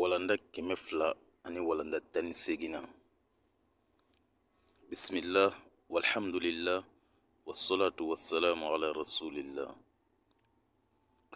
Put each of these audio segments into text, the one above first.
walanda kɛmɛ fila ani walanda tani segina segin na bisimila walhamdulila wasalatu wasalamu ala rasulillah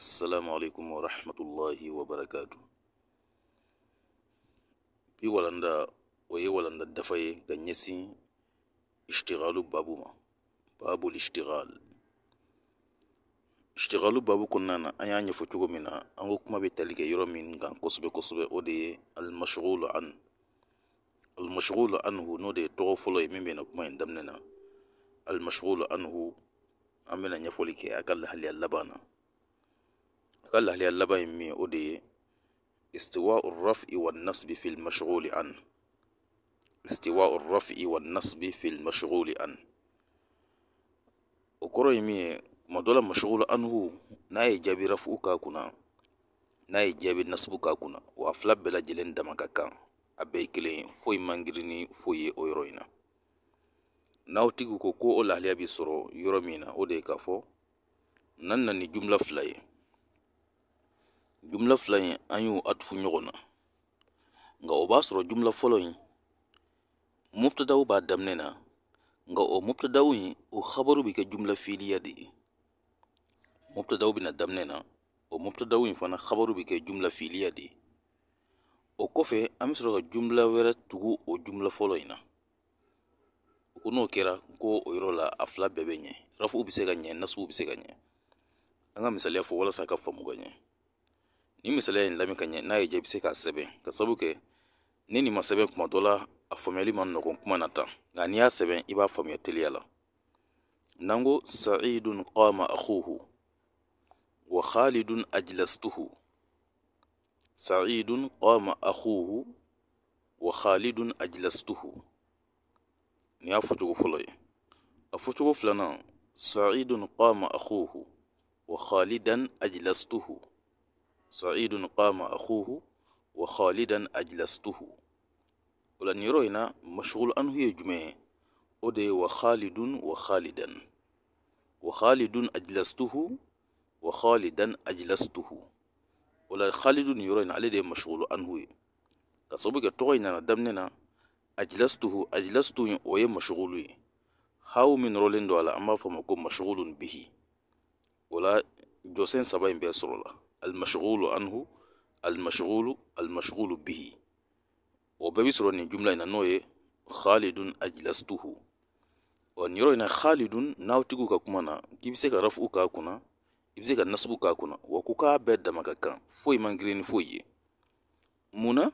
assalamu alaikum warahmatullahi wabarakatu bi walanda o ye walanda dafa ye ka ɲɛsin ishtigalu babu ma babu ishtigal Sitikalu baabu kɔnɔna na an y'a ɲɛfɔ cogo min na an ko kuma bɛ tali kɛ yɔrɔ min kan kosɛbɛ kosɛbɛ o de ye alimasɔgɔw la an alimasɔgɔw la anhu n'o de ye tɔgɔ fɔlɔ ye min bɛ na kuma in daminɛ na alimasɔgɔw la anhu an bɛna ɲɛfɔli kɛ a ka lahaliya laban na a ka lahaliya laban ye min ye o de ye استواء الرفع والنصب في المشغول عنه استواء الرفع والنصب في المشغول عنه o kɔrɔ ye min ye madala mashghul anhu n'a ye jaabi rafu k'a kunna n'a ye jaabi nasibu k'a kunna wa fila bɛɛ lajɛlen dama ka kan abe bɛɛ ye kelen ye foyi man girin ni foyi ye o yɔrɔ ko ko o lahaliya bɛ sɔrɔ yɔrɔ o de k'a fɔ na na ni jumla fila jumla fila in an y'o atufu o b'a jumla fɔlɔ in b'a daminɛ na nka o mubtadaw in o khabaru bɛ kɛ jumla filiya de mubtadaw bɛna daminɛ na o mubtadaw in fana khabaru bɛ kɛ jumla fiiliya de o kɔfɛ an bɛ sɔrɔ ka jumla wɛrɛ tugu o jumla fɔlɔ in na ko n'o kɛra ko o yɔrɔ la a fila bɛɛ bɛ ɲɛ rafu bɛ se ka ɲɛ nasugu bɛ se ka ɲɛ an ka misaliya fɔ walasa ka faamu ka ɲɛ ni misaliya in lamɛn ka ɲɛ n'a se k'a sɛbɛn ka sabu kɛ ni nin ma sɛbɛn kuma dɔ la a faamuyali nɔgɔn kuma na tan nka n'i y'a sɛbɛn i b'a faamuya teliya la n'an ko sa'idun qama akhuhu وخالد أجلسته سعيد قام أخوه وخالد أجلسته ني أفتو فلي أفتو فلنا سعيد قام أخوه وخالدا أجلسته سعيد قام أخوه وخالدا أجلسته ولا نيروينا مشغول أنه يجمع أدي وخالد وخالدا وخالد أجلسته wa khalidan ajlastuhu o la khalidu nin yɔrɔ ale de ye anhu ka sababu kɛ tɔgɔ in nana na ajlastuhu ajlastu o ye mashugulu ye min nɔrɔlen don a la an b'a fɔ ma ko mashugulun bihi o la jɔsen saba in bɛɛ sɔrɔ la almashugulu anhu almashugulu almashugulu bihi o bi sɔrɔ nin jumla in na khalidun ajlastuhu ɔ nin yɔrɔ in khalidun n'aw ka kuma na ka rafu k'a kunna i bɛ se ka nasibu k'a kunna wa ko k'a bɛɛ dama ka kan foyi man girin ni foyi ye mun na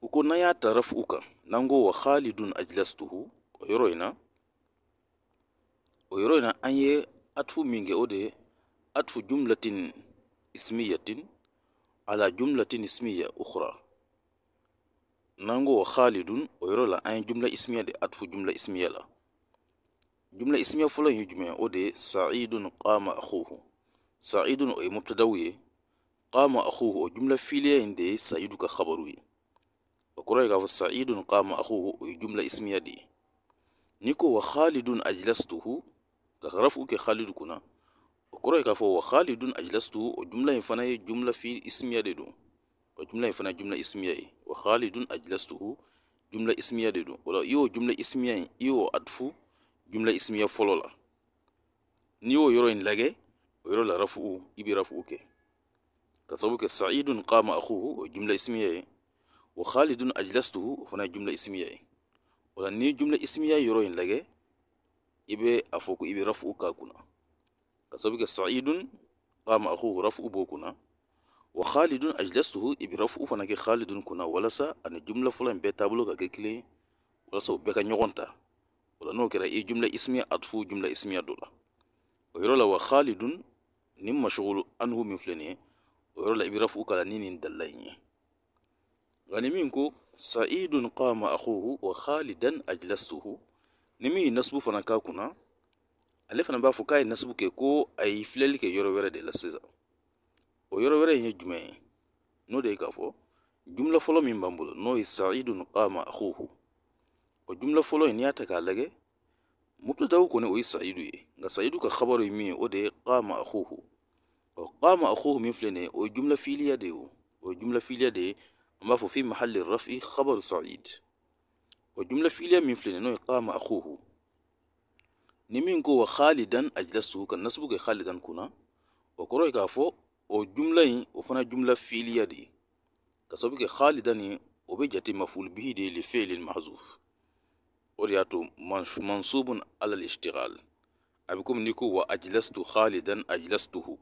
u ko n'an y'a tarafu u kan n'an ko wa khalidun ajlastuhu o yɔrɔ in na o yɔrɔ in na an ye atufu min kɛ o de ye atufu jumlatin ismiyatin ala jumlatin ismiya ukhra n'an ko wa khalidun o yɔrɔ la an ye jumla ismiya de atufu jumla ismiya la jumla ismiya fɔlɔ in ye jumɛn o de ye sa'idun qama akhuhu سعيد أي مبتدوي قام أخوه جملة فيلية دي سعيد كخبروي وكرأي سعيد قام أخوه جملة اسمية دي نيكو وخالد أجلسته كغرف أوكي خالد كنا وكرأي كافو وخالد أجلسته جملة فنا جملة في اسمية دي دو وجملة فنا جملة اسمية وخالد أجلسته جملة اسمية دي دو wala iyo جملة اسمية in أدفو جملة اسمية ismiya نيو يروين لغي ويرو لا رفعو يبي رفعو كي كسبوك سعيد قام أخوه جملة اسمية وخالد أجلسته فنا جملة اسمية ولا ني جملة اسمية يروين لغي يبي أفوك يبي رفعو كاكونا كسبوك سعيد قام أخوه رفعو بوكونا وخالد أجلسته يبي رفعو فنا كي خالد كنا ولسا أن جملة فلان بيتابلو كاكيكلي ولسا وبيكا نيغونتا ولا نوكرا إي جملة اسمية أطفو جملة اسمية دولا ويرولا وخالد nin mashugulu a nuhu min filɛ nin ye o yɔrɔ la ibira bɛ rafu la ni nin dalila in ye min ko sa'idun qama akhuhu wa khalidan ajlastuhu nimi min ye nasubu fana k'a kunna ale fana b'a fɔ k'a ye nasubu ko a fleli ke yoro yɔrɔ wɛrɛ de la sisan o yɔrɔ wɛrɛ in ye jumɛn ye n'o de k'a fɔ jumla folo min bambulo bolo n'o sa'idun qama akhuhu o jumla folo in n'i y'a ta k'a lajɛ مبتدأ كوني أوي سعيدو يي غا كا خبر مي أو دي قام أخوه أو قام أخوه من فلني أو جملة فيليا دي أو جملة فيليا دي أما في محل الرفع خبر سعيد أو جملة فيليا من فلني نو قام أخوه نمين كو وخالدا أجلسته كان نسبك خالدا كنا وكروي كافو أو جملة وفنا جملة فيليا دي كسبك خالدا أو بجاتي مفعول به دي لفعل المحذوف O de y'a to mansubun alal ishtighal a bɛ komi n'i ko wa ajlastu khalidan ajlastuhu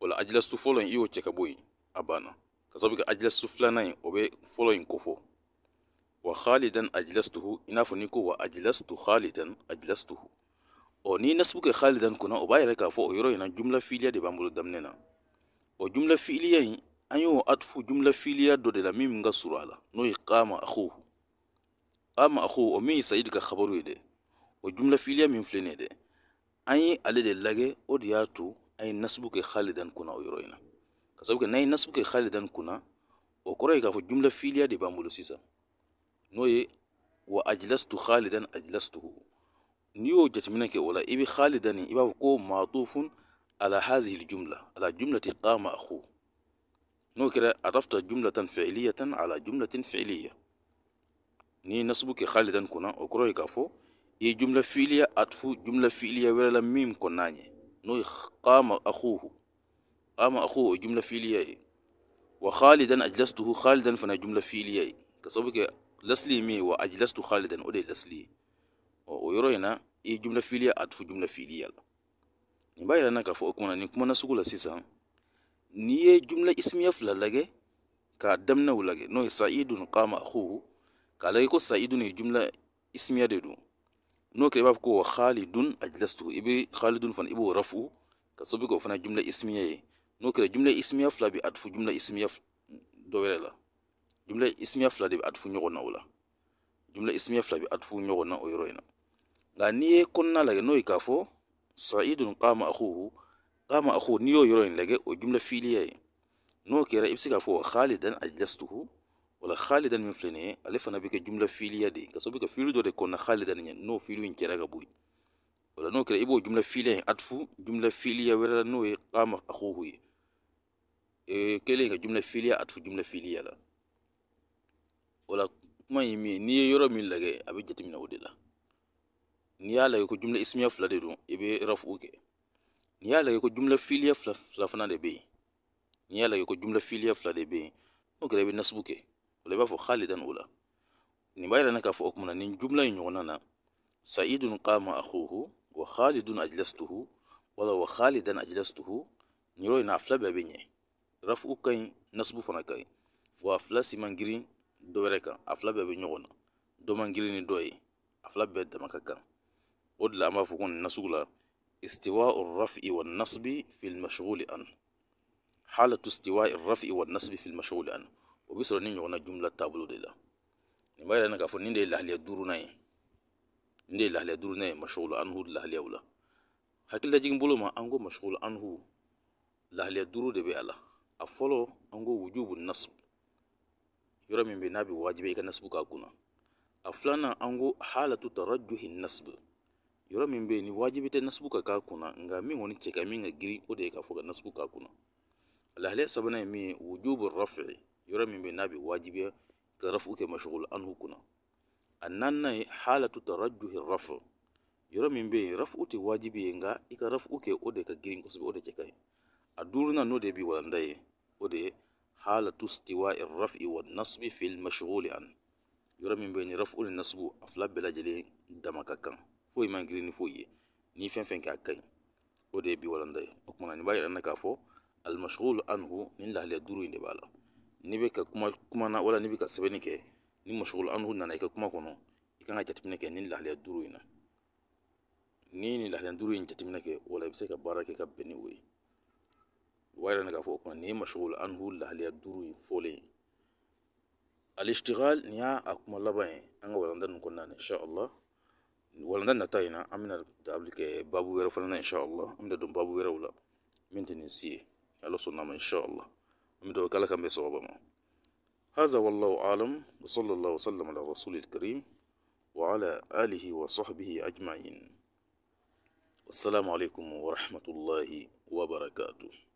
o la ajlastu fɔlɔ in i y'o cɛ ka bɔ yen a banna ka sababu kɛ ajlastu filanan in o bɛ fɔlɔ wa khalidan ajlastuhu i ina fɔ ko wa ajlastu khalidan ajlastuhu ɔ n'i nasbu ke khalidan kuna o b'a yɛrɛ k'a fɔ o yɔrɔ in jumla filia de b'an bolo daminɛ na o jumla filia in an atfu jumla filia dɔ de la min ka la n'o iqama qama akhuhu ama akhu o min ye sayid ka habaru ye dɛ o jumla filiya min filɛ nin ye dɛ an ye ale de lagɛ o de y'a to an ye nasibu kɛ halidan kunna o yɔrɔ in na ka sabu kɛ n'an ye nasibu kɛ halidan kunna o kɔrɔ ye k'a fɔ jumla filiya de b'an bolo sisan n'o ye wa ajlastu halidan ajlastuhu n'i y'o jateminɛ kɛ o la i bɛ halidani i b'a fɔ ko matufun ala hazihi jumla ala jumlati qama akhu نكرة عرفت جملة فعلية على جملة فعلية ni nasbu ke khalidan kuna o kɔrɔ ye k'a fɔ i ye jumla fiiliya atfu jumla fiiliya wɛrɛ la min kɔnɔna ɲɛ n'o ye qama akhuhu qama akhuhu o ye jumla fiiliya ye wa khalidan ajlastuhu khalidan fana ye jumla fiiliya ye ka sababu kɛ lasli ye min ye wa ajlastu khalidan o de ye lasli ye o yɔrɔ in na i ye jumla fiiliya atfu jumla fiiliya la nin b'a yira n na k'a fɔ o kumana nin kumana sugu la sisan n'i ye jumla ismiya fila lajɛ k'a daminɛw lajɛ n'o ye saidun qama akhuhu k'alagɛ ko saidu ne jumla ismiya da don n'o kɛra i b'a fɔ ko khalidun ajlastu i bɛ khalidun fana i b'o rafu ka sababu k'o fana jumla ismiya ye n'o kɛra jumla ismiya fila bi adfu jumla ismiya dɔ la jumla ismiya fila bi adfu adufu na o jumla ismiya fila bi adfu ɲɔgɔn na o yɔrɔ in na nka n'i ye kɔnɔna lajɛ n'o ye k'a fɔ sa'idun qama akhuhu qama akhuhu n'i y'o yɔrɔ o jumla filiya ye n'o kɛra i bɛ se k'a fo wa khalidan ajlastuhu wala khalidan min filɛ nin ye ale fana bɛ kɛ jumla filiya de ye ka sababu kɛ fili dɔ de kɔnɔna khalidan ɲɛ n'o fili in kɛra ka bɔ yen o la n'o kɛra i b'o jumla filiya in atfu jumla filiya wɛrɛ la n'o ye qama akhuhu ye ee kelen ka jumla filiya atfu jumla filiya la o la kuma ye min ye n'i ye yɔrɔ min lagɛ a bɛ jateminɛ o de la n'i y'a lagɛ ko jumla ismiya fila de don i bɛ rafu kɛ n'i y'a lagɛ ko jumla filiya fila fila fana de bɛ yen n'i y'a lagɛ ko jumla filiya fila de bɛ yen n'o kɛra i bɛ nasugu kɛ wala i b'a fɔ khalidan o la nin b'a yira na k'a fɔ o kumana nin jumla in ɲɔgɔnna na saidun qama akhuhu wa khalidun ajlastuhu wala wa khalidan ajlastuhu nin yɔrɔ in na a fila bɛɛ bɛ ɲɛ rafu ka ɲi nasibu fana ka ɲi wa a fila si man girin dɔ wɛrɛ kan a fila bɛɛ bɛ ɲɔgɔn na dɔ man girin ni dɔ ye a fila bɛɛ dama ka kan o de la an b'a fɔ ko nin nasugu la استواء الرفع والنصب في المشغول عنه حالة استواء الرفع والنصب في المشغول عنه o bɛ sɔrɔ ni ɲɔgɔnna jumla taabolo de la nin b'a yira k'a fɔ nin de ye lahaliya duurunan ye nin de ye lahaliya duurunan ye mashɔgɔl anhu lahaliyaw la hakililajigin bolo ma an ko mashɔgɔl anhu lahaliya duuru de bɛ a la a fɔlɔ an ko wujubu nasb yɔrɔ min bɛ n'a bɛ wajibi i ka nasibu k'a kunna a filanan an ko halatu tarajuhi nasb yɔrɔ min bɛ yen ni wajibi tɛ nasibu ka k'a kunna nka min kɔni cɛ ka min ka girin o de ye k'a fɔ ka nasibu k'a kunna lahaliya sabanan ye min ye wujubu rafi yɔro min bɛ n'a bɛ waajibiya ka rafu kɛ mashugul anhu kunna a naaninan ye halatu tarajuhi rafu yɔrɔ min bɛ yen rafu tɛ waajibi ye nka i ka rafu kɛ o de ka girin kosɛbɛ o de cɛ ka ɲi a duurunan n'o de bi walanda ye o de ye halatu istiwa'i rafi wa nasbi fil mashghul an yɔrɔ min bɛ yen rafu ni nasbu a fila bɛɛ lajɛlen dama ka kan foyi man girin ni foyi ye ni fɛn fɛn k'a ka ɲi o de ye bi walanda ye o kumana nin b'a yira an na k'a fɔ al mashghul anhu nin lahalaya duuru in de b'a la n'i bɛ ka kuma kuma na wala n'i bɛ ka sɛbɛnni kɛ ni mɔgɔ an nana i ka kuma kɔnɔ i kan ka jateminɛ kɛ nin lahalaya duuru in na n'i ye nin lahalaya duuru in jateminɛ kɛ o la i bɛ se ka baara kɛ ka bɛn ni o ye o b'a yira ne k'a fɔ o kuma nin ye mashugul anhu lahalaya duuru in fɔlen ye alishtigal nin y'a a kuma laban ye an ka walanda ninnu kɔnɔna na insha Allah walanda nata in na an bɛna dabili kɛ babu wɛrɛ fana na insha Allah an bɛ don babu wɛrɛw la min tɛ nin si ye ala sɔnna ma insha Allah أمدوك لك ميسو هذا والله أعلم وصلى الله وسلم على رسول الكريم وعلى آله وصحبه أجمعين السلام عليكم ورحمة الله وبركاته